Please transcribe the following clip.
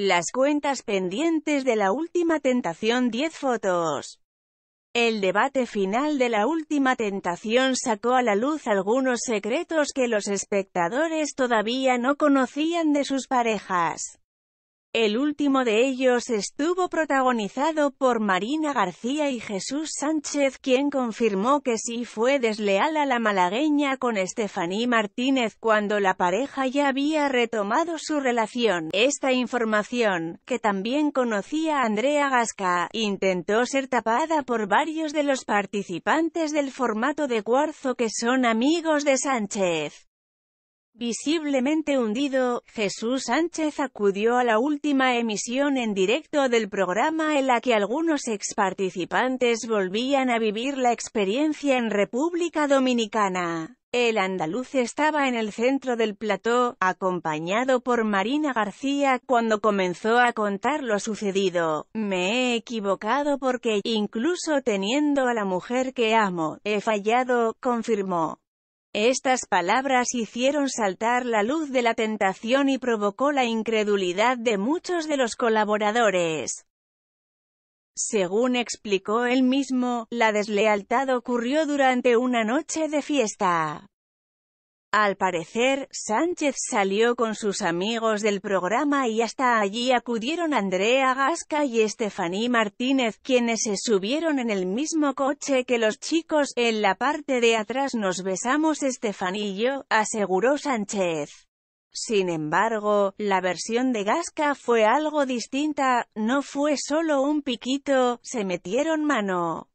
Las cuentas pendientes de la última tentación 10 fotos. El debate final de la última tentación sacó a la luz algunos secretos que los espectadores todavía no conocían de sus parejas. El último de ellos estuvo protagonizado por Marina García y Jesús Sánchez quien confirmó que sí fue desleal a la malagueña con Estefaní Martínez cuando la pareja ya había retomado su relación. Esta información, que también conocía Andrea Gasca, intentó ser tapada por varios de los participantes del formato de cuarzo que son amigos de Sánchez. Visiblemente hundido, Jesús Sánchez acudió a la última emisión en directo del programa en la que algunos exparticipantes volvían a vivir la experiencia en República Dominicana. El andaluz estaba en el centro del plató, acompañado por Marina García cuando comenzó a contar lo sucedido. Me he equivocado porque, incluso teniendo a la mujer que amo, he fallado, confirmó. Estas palabras hicieron saltar la luz de la tentación y provocó la incredulidad de muchos de los colaboradores. Según explicó él mismo, la deslealtad ocurrió durante una noche de fiesta. Al parecer, Sánchez salió con sus amigos del programa y hasta allí acudieron Andrea Gasca y Estefaní Martínez, quienes se subieron en el mismo coche que los chicos, en la parte de atrás nos besamos Estefaní y yo, aseguró Sánchez. Sin embargo, la versión de Gasca fue algo distinta, no fue solo un piquito, se metieron mano.